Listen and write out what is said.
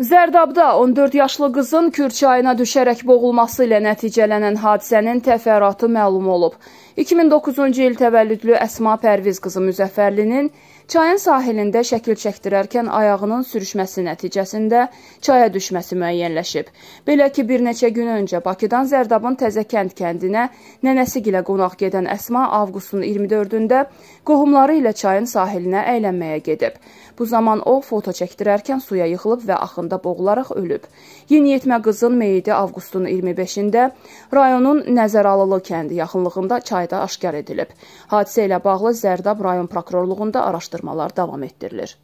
Zərdabda 14 yaşlı qızın Kür çayına düşərək boğulması ilə nəticələnən hadisənin təfərratı məlum olub. 2009-cu il təvəllüdlü Əsma Pərviz qızı Müzəffərlinin çayın sahilində şəkil çəkdirərkən ayağının sürüşməsi nəticəsində çaya düşməsi müəyyənləşib. Belə ki, bir neçə gün öncə Bakıdan Zərdabın Təzəkənd kəndinə nənəsi gilə qonaq gedən Əsma avqustun 24-də qohumları ilə çayın sahilinə əylənməyə gedib. Bu zaman o foto çəkdirərkən suya yıxılıb və axın bağında boğularaq ölüb. Yeniyetmə qızın meyidi avqustun 25-də rayonun Nəzəralılı kəndi yaxınlığında çayda aşkar edilib. Hadisə ilə bağlı Zərdab rayon prokurorluğunda araşdırmalar davam etdirilir.